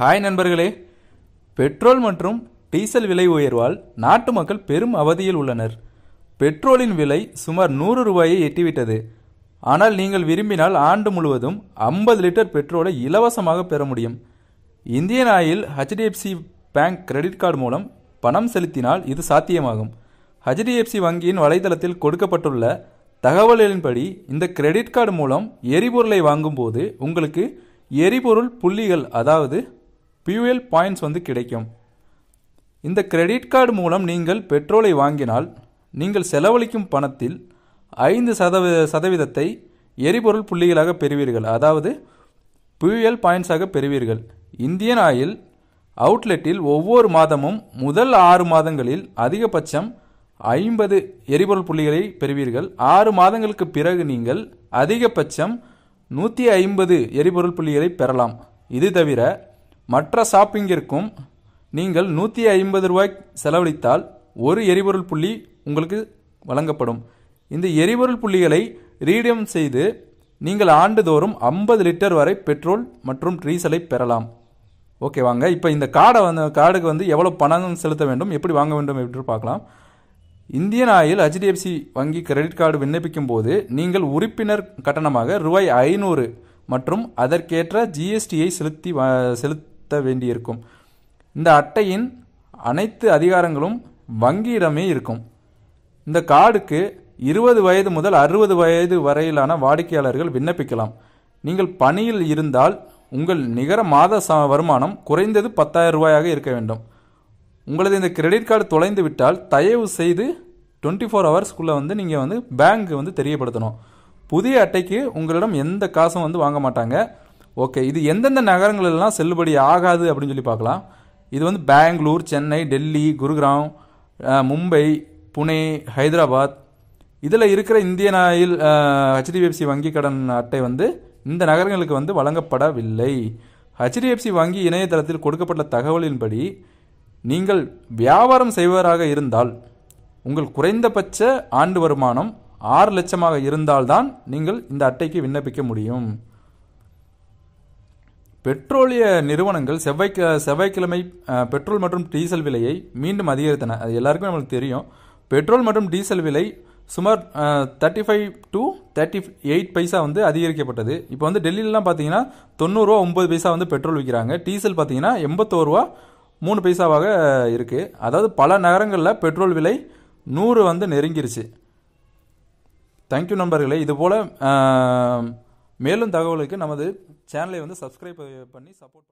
hi நண்பர்களே petrol மற்றும் diesel விலை உயர்வால் நாட்டு மக்கள் பெரும் அவதியில் உள்ளனர் பெட்ரோலின் விலை சுமார் நூறு ரூபாயை எட்டிவிட்டது ஆனால் நீங்கள் விரும்பினால் ஆண்டு முழுவதும் ஐம்பது லிட்டர் பெட்ரோலை இலவசமாக பெற முடியும் Indian Oil HDFC bank credit card மூலம் பணம் செலுத்தினால் இது சாத்தியமாகும் ஹெச்டிஎஃப்சி வங்கியின் வலைதளத்தில் கொடுக்கப்பட்டுள்ள தகவல்களின்படி இந்த கிரெடிட் கார்டு மூலம் எரிபொருளை வாங்கும்போது உங்களுக்கு எரிபொருள் புள்ளிகள் அதாவது பியூஎல் பாயிண்ட்ஸ் வந்து கிடைக்கும் இந்த கிரெடிட் கார்டு மூலம் நீங்கள் பெட்ரோலை வாங்கினால் நீங்கள் செலவழிக்கும் பணத்தில் ஐந்து சதவீ சதவீதத்தை எரிபொருள் புள்ளிகளாக பெறுவீர்கள் அதாவது பியூஎல் பாயிண்ட்ஸாக பெறுவீர்கள் இந்தியன் ஆயில் அவுட்லெட்டில் ஒவ்வொரு மாதமும் முதல் ஆறு மாதங்களில் அதிகபட்சம் ஐம்பது எரிபொருள் புள்ளிகளை பெறுவீர்கள் ஆறு மாதங்களுக்கு பிறகு நீங்கள் அதிகபட்சம் நூற்றி ஐம்பது எரிபொருள் புள்ளிகளை பெறலாம் இது தவிர மற்ற ஷாப்பிங்கிற்கும் நீங்கள் நூற்றி ஐம்பது ரூபாய் செலவழித்தால் ஒரு எரிபொருள் புள்ளி உங்களுக்கு வழங்கப்படும் இந்த எரிபொருள் புள்ளிகளை ரீடியம் செய்து நீங்கள் ஆண்டுதோறும் ஐம்பது லிட்டர் வரை பெட்ரோல் மற்றும் டீசலை பெறலாம் ஓகே வாங்க இப்போ இந்த கார்டை வந்து கார்டுக்கு வந்து எவ்வளோ பணம் செலுத்த வேண்டும் எப்படி வாங்க வேண்டும் என்று பார்க்கலாம் இந்தியன் ஆயில் ஹெச்டிஎஃப்சி வங்கி கிரெடிட் கார்டு விண்ணப்பிக்கும் போது நீங்கள் உறுப்பினர் கட்டணமாக ரூபாய் ஐநூறு மற்றும் அதற்கேற்ற ஜிஎஸ்டியை செலுத்தி செலுத் செலுத்த வேண்டியிருக்கும் இந்த அட்டையின் அனைத்து அதிகாரங்களும் வங்கியிடமே இருக்கும் இந்த கார்டுக்கு இருபது வயது முதல் அறுபது வயது வரையிலான வாடிக்கையாளர்கள் விண்ணப்பிக்கலாம் நீங்கள் பணியில் இருந்தால் உங்கள் நிகர மாத ச வருமானம் குறைந்தது பத்தாயிரம் ரூபாயாக இருக்க வேண்டும் உங்களது இந்த கிரெடிட் கார்டு தொலைந்து விட்டால் தயவு செய்து டுவெண்ட்டி ஃபோர் ஹவர்ஸ்க்குள்ளே வந்து நீங்கள் வந்து பேங்க்கு வந்து தெரியப்படுத்தணும் புதிய அட்டைக்கு உங்களிடம் எந்த காசும் வந்து வாங்க மாட்டாங்க ஓகே இது எந்தெந்த நகரங்களெல்லாம் செல்லுபடி ஆகாது அப்படின்னு சொல்லி பார்க்கலாம் இது வந்து பெங்களூர் சென்னை டெல்லி குருகிராம் மும்பை புனே ஹைதராபாத் இதில் இருக்கிற இந்திய நாயில் ஹெச்டிஎஃப்சி வங்கி கடன் அட்டை வந்து இந்த நகரங்களுக்கு வந்து வழங்கப்படவில்லை ஹெச்டிஎஃப்சி வங்கி இணையதளத்தில் கொடுக்கப்பட்ட தகவலின்படி நீங்கள் வியாபாரம் செய்வராக இருந்தால் உங்கள் குறைந்தபட்ச ஆண்டு வருமானம் ஆறு லட்சமாக இருந்தால்தான் நீங்கள் இந்த அட்டைக்கு விண்ணப்பிக்க முடியும் பெட்ரோலிய நிறுவனங்கள் செவ்வாய் செவ்வாய்க்கிழமை பெட்ரோல் மற்றும் டீசல் விலையை மீண்டும் அதிகரித்தன அது எல்லாருக்கும் நம்மளுக்கு தெரியும் பெட்ரோல் மற்றும் டீசல் விலை சுமார் thirty five to thirty eight paisa வந்து அதிகரிக்கப்பட்டது இப்போ வந்து டெல்லியிலலாம் பார்த்தீங்கன்னா தொண்ணூறுவா ஒம்பது பைசா வந்து பெட்ரோல் விற்கிறாங்க டீசல் பார்த்தீங்கன்னா எண்பத்தோருவா மூணு பைசாவாக இருக்குது அதாவது பல நகரங்களில் பெட்ரோல் விலை நூறு வந்து நெருங்கிருச்சு தேங்க்யூ நண்பர்களே இதுபோல் மேலும் தகவலுக்கு நமது சேனலை வந்து சப்ஸ்கிரைப் பண்ணி சப்போர்ட்